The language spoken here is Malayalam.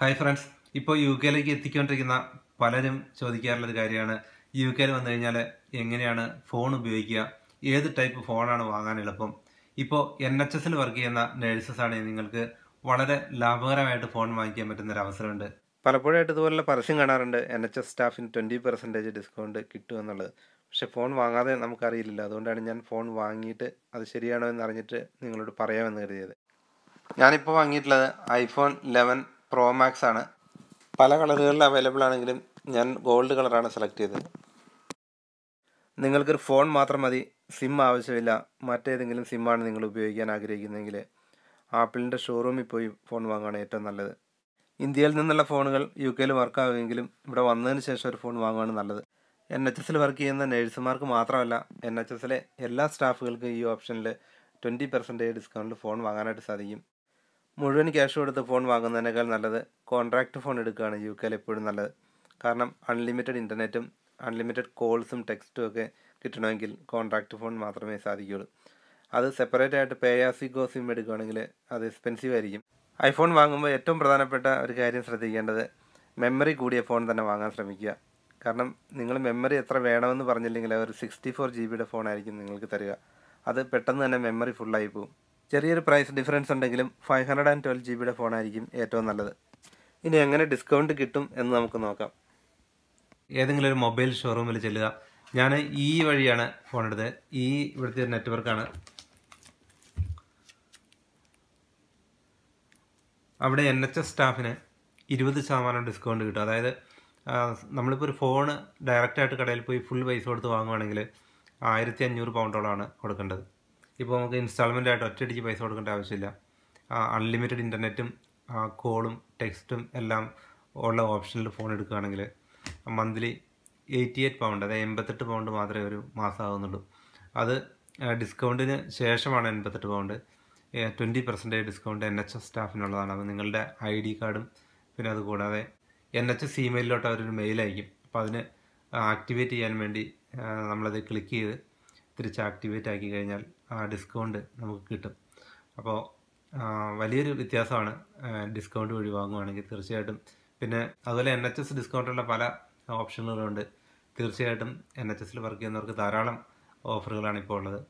ഹായ് ഫ്രണ്ട്സ് ഇപ്പോൾ യു കെയിലേക്ക് എത്തിക്കൊണ്ടിരിക്കുന്ന പലരും ചോദിക്കാറുള്ളൊരു കാര്യമാണ് യു കെയിൽ വന്നു കഴിഞ്ഞാൽ എങ്ങനെയാണ് ഫോൺ ഉപയോഗിക്കുക ഏത് ടൈപ്പ് ഫോണാണ് വാങ്ങാൻ എളുപ്പം ഇപ്പോൾ എൻ എച്ച് എസിൽ വർക്ക് ചെയ്യുന്ന നേഴ്സസ് ആണെങ്കിൽ നിങ്ങൾക്ക് വളരെ ലാഭകരമായിട്ട് ഫോൺ വാങ്ങിക്കാൻ പറ്റുന്ന ഒരു അവസരമുണ്ട് പലപ്പോഴായിട്ട് ഇതുപോലുള്ള പരസ്യം കാണാറുണ്ട് എൻ എച്ച് എസ് സ്റ്റാഫിന് ട്വൻറ്റി പെർസെൻറ്റേജ് ഡിസ്കൗണ്ട് കിട്ടുമെന്നുള്ളത് പക്ഷെ ഫോൺ വാങ്ങാതെ നമുക്കറിയില്ലല്ലോ അതുകൊണ്ടാണ് ഞാൻ ഫോൺ വാങ്ങിയിട്ട് അത് ശരിയാണോ എന്ന് അറിഞ്ഞിട്ട് നിങ്ങളോട് പറയാമെന്ന് കരുതിയത് ഞാനിപ്പോൾ വാങ്ങിയിട്ടുള്ളത് ഐഫോൺ ലെവൻ പ്രോ മാക്സ് ആണ് പല കളറുകളിൽ അവൈലബിൾ ആണെങ്കിലും ഞാൻ ഗോൾഡ് കളറാണ് സെലക്ട് ചെയ്തത് നിങ്ങൾക്കൊരു ഫോൺ മാത്രം മതി സിം ആവശ്യമില്ല മറ്റേതെങ്കിലും സിമ്മാണ് നിങ്ങൾ ഉപയോഗിക്കാൻ ആഗ്രഹിക്കുന്നതെങ്കിൽ ആപ്പിളിൻ്റെ ഷോറൂമിൽ പോയി ഫോൺ വാങ്ങുകയാണ് ഏറ്റവും നല്ലത് ഇന്ത്യയിൽ നിന്നുള്ള ഫോണുകൾ യു കെയിൽ വർക്കാകുമെങ്കിലും ഇവിടെ വന്നതിന് ശേഷം ഒരു ഫോൺ വാങ്ങുകയാണ് നല്ലത് എൻ എച്ച് എസിൽ വർക്ക് ചെയ്യുന്ന നേഴ്സുമാർക്ക് മാത്രമല്ല എൻ എച്ച് എസിലെ എല്ലാ സ്റ്റാഫുകൾക്കും ഈ ഓപ്ഷനിൽ ട്വൻറ്റി പെർസെൻറ്റേജ് ഡിസ്കൗണ്ടിൽ ഫോൺ വാങ്ങാനായിട്ട് സാധിക്കും മുഴുവൻ ക്യാഷ് കൊടുത്ത് ഫോൺ വാങ്ങുന്നതിനേക്കാൾ നല്ലത് കോൺട്രാക്ട് ഫോൺ എടുക്കുകയാണ് യു കെയിൽ എപ്പോഴും നല്ലത് കാരണം അൺലിമിറ്റഡ് ഇൻ്റർനെറ്റും അൺലിമിറ്റഡ് കോൾസും ടെക്സ്റ്റും ഒക്കെ കിട്ടണമെങ്കിൽ കോൺട്രാക്ട് ഫോൺ മാത്രമേ സാധിക്കുകയുള്ളൂ അത് സെപ്പറേറ്റ് ആയിട്ട് പേയാസിഗോ സിം എടുക്കുകയാണെങ്കിൽ അത് എക്സ്പെൻസീവ് ആയിരിക്കും ഐഫോൺ വാങ്ങുമ്പോൾ ഏറ്റവും പ്രധാനപ്പെട്ട ഒരു കാര്യം ശ്രദ്ധിക്കേണ്ടത് മെമ്മറി കൂടിയ ഫോൺ തന്നെ വാങ്ങാൻ ശ്രമിക്കുക കാരണം നിങ്ങൾ മെമ്മറി എത്ര വേണമെന്ന് പറഞ്ഞില്ലെങ്കിൽ ഒരു സിക്സ്റ്റി ഫോർ ജി ബിയുടെ ഫോണായിരിക്കും നിങ്ങൾക്ക് തരിക അത് പെട്ടെന്ന് തന്നെ മെമ്മറി ഫുള്ളായി പോകും ചെറിയൊരു പ്രൈസ് ഡിഫറൻസ് ഉണ്ടെങ്കിലും five hundred and twelve G ബിയുടെ ഫോണായിരിക്കും ഏറ്റവും നല്ലത് ഇനി എങ്ങനെ ഡിസ്കൗണ്ട് കിട്ടും എന്ന് നമുക്ക് നോക്കാം ഏതെങ്കിലും ഒരു മൊബൈൽ ഷോറൂമിൽ ചെല്ലുക ഞാൻ ഈ വഴിയാണ് ഫോൺ എടുത്തത് ഈ ഇവിടുത്തെ ഒരു നെറ്റ്വർക്കാണ് അവിടെ എൻ എച്ച് എസ് സ്റ്റാഫിന് ഇരുപത് ശതമാനം ഡിസ്കൗണ്ട് കിട്ടും അതായത് നമ്മളിപ്പോൾ ഒരു ഫോൺ ഡയറക്റ്റായിട്ട് കടയിൽ പോയി ഫുൾ പൈസ കൊടുത്ത് വാങ്ങുവാണെങ്കിൽ ആയിരത്തി അഞ്ഞൂറ് പൗണ്ടോളാണ് കൊടുക്കേണ്ടത് ഇപ്പോൾ നമുക്ക് ഇൻസ്റ്റാൾമെൻ്റ് ആയിട്ട് ഒറ്റയടിക്ക് പൈസ കൊടുക്കേണ്ട ആവശ്യമില്ല അൺലിമിറ്റഡ് ഇൻ്റർനെറ്റും കോളും ടെക്സ്റ്റും എല്ലാം ഉള്ള ഓപ്ഷനിൽ ഫോൺ എടുക്കുകയാണെങ്കിൽ മന്ത്ലി എയ്റ്റി എയ്റ്റ് പൗണ്ട് അതായത് എൺപത്തെട്ട് പൗണ്ട് മാത്രമേ ഒരു മാസം ആകുന്നുള്ളൂ അത് ഡിസ്കൗണ്ടിന് ശേഷമാണ് എൺപത്തെട്ട് pound twenty percentage discount N H S സ്റ്റാഫിനുള്ളതാണ് അപ്പോൾ നിങ്ങളുടെ ഐ ഡി കാർഡും പിന്നെ അതുകൂടാതെ എൻ എച്ച് എസ് ഇമെയിലിലോട്ട് അവരൊരു മെയിൽ അയക്കും അപ്പോൾ അതിന് ആക്ടിവേറ്റ് ചെയ്യാൻ വേണ്ടി നമ്മളത് ക്ലിക്ക് ചെയ്ത് തിരിച്ച് ആക്ടിവേറ്റ് ആക്കി കഴിഞ്ഞാൽ ആ ഡിസ്കൗണ്ട് നമുക്ക് കിട്ടും അപ്പോൾ വലിയൊരു വ്യത്യാസമാണ് ഡിസ്കൗണ്ട് വഴി വാങ്ങുവാണെങ്കിൽ തീർച്ചയായിട്ടും പിന്നെ അതുപോലെ എൻ എച്ച് എസ് ഡിസ്കൗണ്ടുള്ള പല ഓപ്ഷനുകളുണ്ട് തീർച്ചയായിട്ടും എൻ എച്ച് എസിൽ വർക്ക് ചെയ്യുന്നവർക്ക് ധാരാളം ഓഫറുകളാണ് ഇപ്പോൾ ഉള്ളത്